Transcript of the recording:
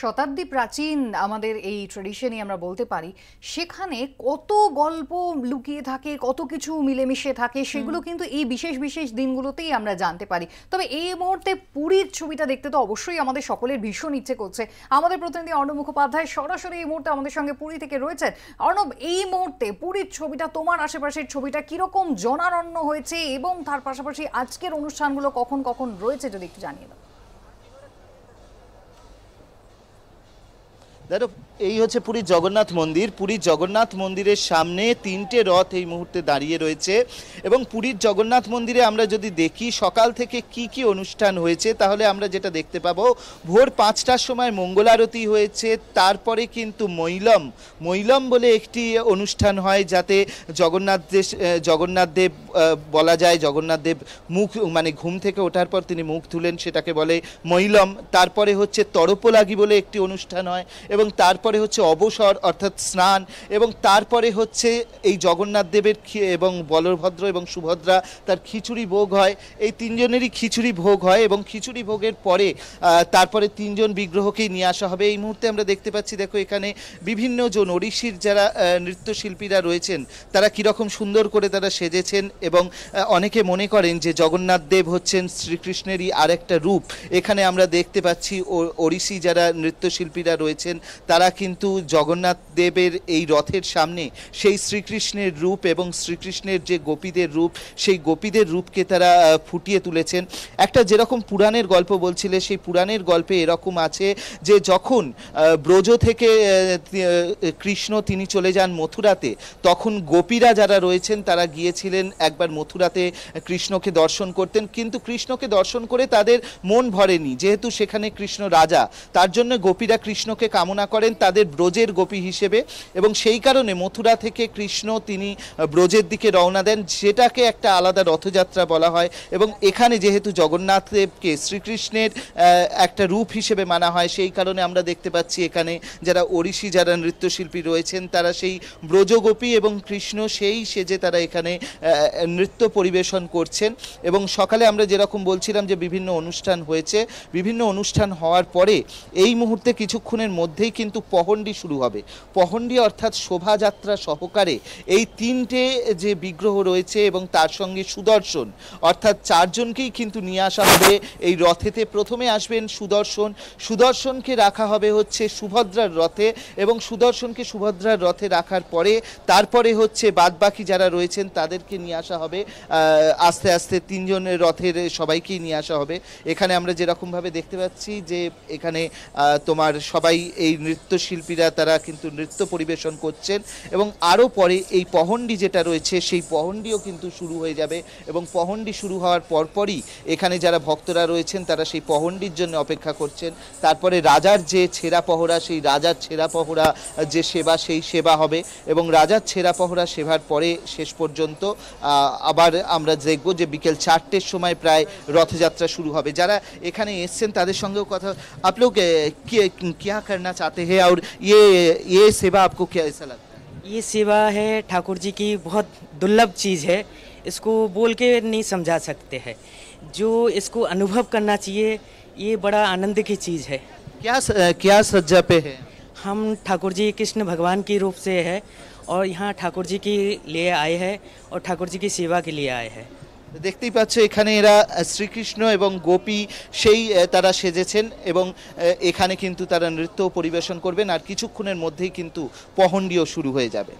শতাব্দী প্রাচীন আমাদের এই ট্রেডিশনই আমরা বলতে পারি সেখানে কত গল্প লুকিয়ে থাকে কত কিছু মিলেমিশে থাকে সেগুলো কিন্তু এই বিশেষ বিশেষ দিনগুলোতেই আমরা জানতে পারি তবে এই মুহূর্তে পুরীর ছবিটা দেখতে তো অবশ্যই আমাদের সকলের ভীষণ ইচ্ছে করছে আমাদের প্রতিনিধি অর্ণব মুখোপাধ্যায় সরাসরি এই মুহূর্তে আমাদের সঙ্গে পুরী থেকে রয়েছেন অর্ণব এই মুহূর্তে পুরীর ছবিটা তোমার আশেপাশের ছবিটা কিরকম জনারণ্য হয়েছে এবং তার পাশাপাশি আজকের অনুষ্ঠানগুলো কখন কখন রয়েছে যদি একটু জানিয়ে দাও দেখো এই হচ্ছে পুরীর জগন্নাথ মন্দির পুরীর জগন্নাথ মন্দিরের সামনে তিনটে রথ এই মুহূর্তে দাঁড়িয়ে রয়েছে এবং পুরীর জগন্নাথ মন্দিরে আমরা যদি দেখি সকাল থেকে কি কি অনুষ্ঠান হয়েছে তাহলে আমরা যেটা দেখতে পাবো ভোর পাঁচটার সময় মঙ্গলারতি হয়েছে তারপরে কিন্তু মৈলম মৈলম বলে একটি অনুষ্ঠান হয় যাতে জগন্নাথ জগন্নাথদেব জগন্নাথ দেব বলা যায় জগন্নাথ দেব মুখ মানে ঘুম থেকে ওঠার পর তিনি মুখ ধুলেন সেটাকে বলে মৈলম তারপরে হচ্ছে তরপলাগি বলে একটি অনুষ্ঠান হয় এবং এবং তারপরে হচ্ছে অবসর অর্থাৎ স্নান এবং তারপরে হচ্ছে এই জগন্নাথ দেবের এবং বলভদ্র এবং সুভদ্রা তার খিচুড়ি ভোগ হয় এই তিনজনেরই খিচুড়ি ভোগ হয় এবং খিচুড়ি ভোগের পরে তারপরে তিনজন বিগ্রহকেই নিয়ে আসা হবে এই মুহূর্তে আমরা দেখতে পাচ্ছি দেখো এখানে বিভিন্ন জন ওড়িশির যারা নৃত্যশিল্পীরা রয়েছেন তারা কীরকম সুন্দর করে তারা সেজেছেন এবং অনেকে মনে করেন যে জগন্নাথ দেব হচ্ছেন শ্রীকৃষ্ণেরই আরেকটা রূপ এখানে আমরা দেখতে পাচ্ছি ও ওড়িশি যারা নৃত্যশিল্পীরা রয়েছেন তারা কিন্তু জগন্নাথ দেবের এই রথের সামনে সেই শ্রীকৃষ্ণের রূপ এবং শ্রীকৃষ্ণের যে গোপীদের রূপ সেই গোপীদের রূপকে তারা ফুটিয়ে তুলেছেন একটা যেরকম পুরাণের গল্প বলছিলে সেই পুরাণের গল্পে এরকম আছে যে যখন ব্রজ থেকে কৃষ্ণ তিনি চলে যান মথুরাতে তখন গোপীরা যারা রয়েছেন তারা গিয়েছিলেন একবার মথুরাতে কৃষ্ণকে দর্শন করতেন কিন্তু কৃষ্ণকে দর্শন করে তাদের মন ভরেনি যেহেতু সেখানে কৃষ্ণ রাজা তার জন্য গোপীরা কৃষ্ণকে কামন কামনা করেন তাদের ব্রজের গোপী হিসেবে এবং সেই কারণে মথুরা থেকে কৃষ্ণ তিনি ব্রজের দিকে রওনা দেন সেটাকে একটা আলাদা রথযাত্রা বলা হয় এবং এখানে যেহেতু জগন্নাথ দেবকে শ্রীকৃষ্ণের একটা রূপ হিসেবে মানা হয় সেই কারণে আমরা দেখতে পাচ্ছি এখানে যারা ওড়িশি যারা নৃত্যশিল্পী রয়েছেন তারা সেই ব্রজগোপী এবং কৃষ্ণ সেই সেজে তারা এখানে নৃত্য পরিবেশন করছেন এবং সকালে আমরা যেরকম বলছিলাম যে বিভিন্ন অনুষ্ঠান হয়েছে বিভিন্ন অনুষ্ঠান হওয়ার পরে এই মুহূর্তে কিছুক্ষণের মধ্যে মধ্যেই কিন্তু পহন্ডি শুরু হবে পহন্ডি অর্থাৎ শোভাযাত্রা সহকারে এই তিনটে যে বিগ্রহ রয়েছে এবং তার সঙ্গে সুদর্শন অর্থাৎ চারজনকেই কিন্তু নিয়ে আসা হবে এই রথেতে প্রথমে আসবেন সুদর্শন সুদর্শনকে রাখা হবে হচ্ছে সুভদ্রার রথে এবং সুদর্শনকে সুভদ্রার রথে রাখার পরে তারপরে হচ্ছে বাদবাকি যারা রয়েছেন তাদেরকে নিয়ে আসা হবে আস্তে আস্তে তিনজনের রথের সবাইকেই নিয়ে আসা হবে এখানে আমরা যেরকমভাবে দেখতে পাচ্ছি যে এখানে তোমার সবাই এই এই নৃত্যশিল্পীরা তারা কিন্তু নৃত্য পরিবেশন করছেন এবং আরও পরে এই পহন্ডি যেটা রয়েছে সেই পহন্ডিও কিন্তু শুরু হয়ে যাবে এবং পহন্ডি শুরু হওয়ার পরপরই এখানে যারা ভক্তরা রয়েছেন তারা সেই পহন্ডির জন্য অপেক্ষা করছেন তারপরে রাজার যে ছেঁড়া পহরা সেই রাজার ছেঁড়া পহরা যে সেবা সেই সেবা হবে এবং রাজার ছেঁড়া পহরা সেবার পরে শেষ পর্যন্ত আবার আমরা দেখব যে বিকেল চারটের সময় প্রায় রথযাত্রা শুরু হবে যারা এখানে এসছেন তাদের সঙ্গেও কথা কে কিয়া करना चाहते हैं और ये ये सेवा आपको क्या ऐसा लगता है ये सेवा है ठाकुर जी की बहुत दुर्लभ चीज़ है इसको बोल के नहीं समझा सकते हैं जो इसको अनुभव करना चाहिए ये बड़ा आनंद की चीज़ है क्या स, क्या सज्जा पे है हम ठाकुर जी कृष्ण भगवान के रूप से है और यहाँ ठाकुर जी के लिए आए हैं और ठाकुर जी की सेवा के लिए आए हैं দেখতেই পাচ্ছ এখানে এরা শ্রীকৃষ্ণ এবং গোপী সেই তারা সেজেছেন এবং এখানে কিন্তু তারা নৃত্য পরিবেশন করবেন আর কিছুক্ষণের মধ্যেই কিন্তু পহন্ডিও শুরু হয়ে যাবে